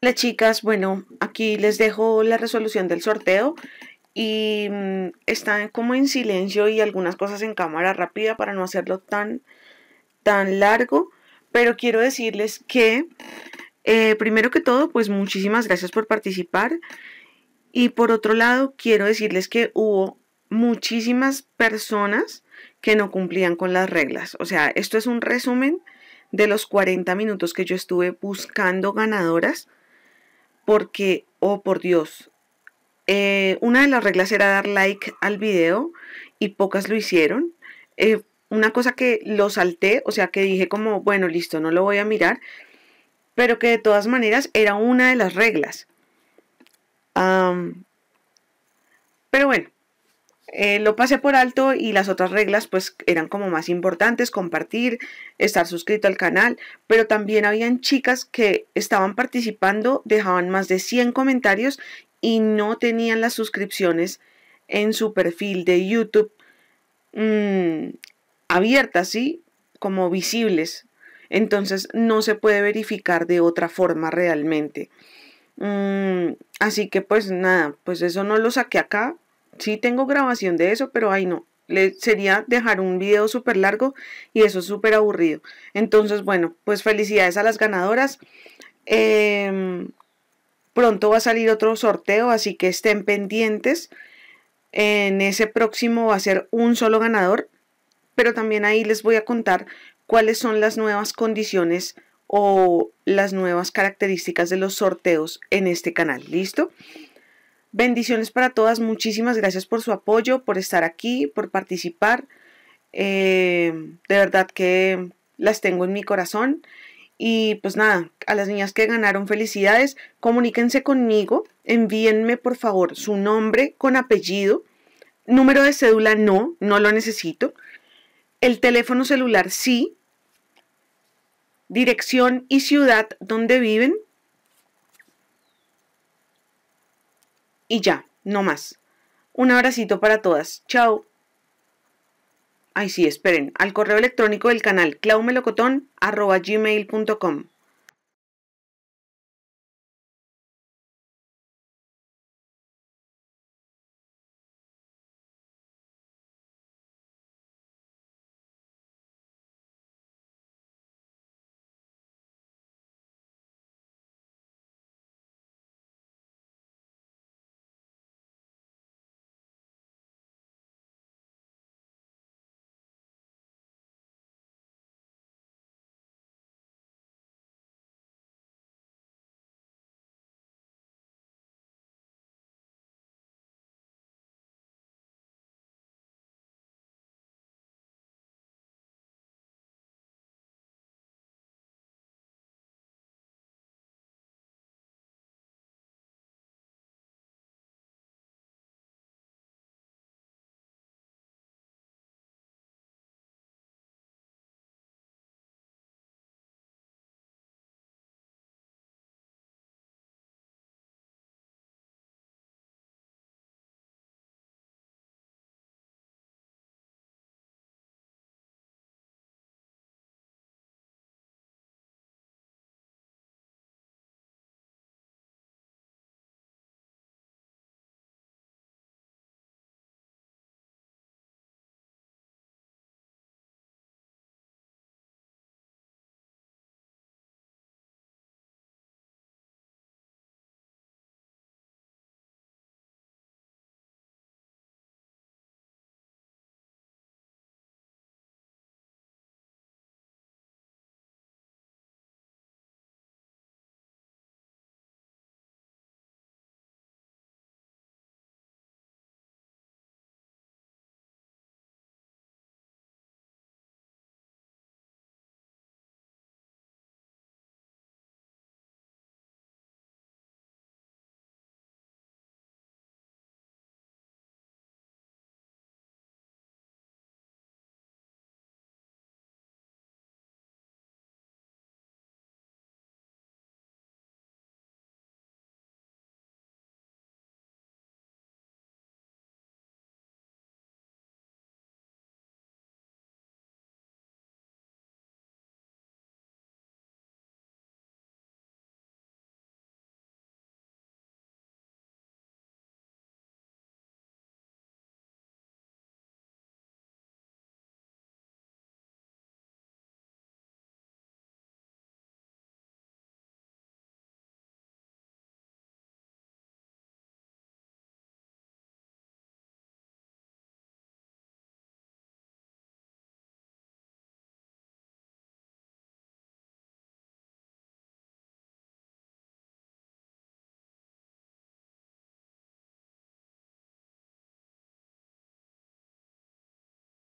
Hola chicas, bueno, aquí les dejo la resolución del sorteo y mm, están como en silencio y algunas cosas en cámara rápida para no hacerlo tan, tan largo, pero quiero decirles que eh, primero que todo, pues muchísimas gracias por participar y por otro lado quiero decirles que hubo muchísimas personas que no cumplían con las reglas, o sea, esto es un resumen de los 40 minutos que yo estuve buscando ganadoras porque, oh por Dios, eh, una de las reglas era dar like al video y pocas lo hicieron. Eh, una cosa que lo salté, o sea que dije como, bueno, listo, no lo voy a mirar, pero que de todas maneras era una de las reglas. pero bueno, eh, lo pasé por alto y las otras reglas pues eran como más importantes, compartir, estar suscrito al canal, pero también habían chicas que estaban participando, dejaban más de 100 comentarios y no tenían las suscripciones en su perfil de YouTube mm, abiertas, ¿sí? Como visibles. Entonces no se puede verificar de otra forma realmente. Mm, así que pues nada, pues eso no lo saqué acá, Sí tengo grabación de eso, pero ahí no. Le, sería dejar un video súper largo y eso es súper aburrido. Entonces, bueno, pues felicidades a las ganadoras. Em, pronto va a salir otro sorteo, así que estén pendientes. En ese próximo va a ser un solo ganador, pero también ahí les voy a contar cuáles son las nuevas condiciones o las nuevas características de los sorteos en este canal. ¿Listo? Bendiciones para todas, muchísimas gracias por su apoyo, por estar aquí, por participar. Eh, de verdad que las tengo en mi corazón. Y pues nada, a las niñas que ganaron felicidades, comuníquense conmigo, envíenme por favor su nombre con apellido, número de cédula no, no lo necesito, el teléfono celular sí, dirección y ciudad donde viven Y ya, no más. Un abracito para todas. Chao. Ay, sí, esperen. Al correo electrónico del canal claumelocotón.com.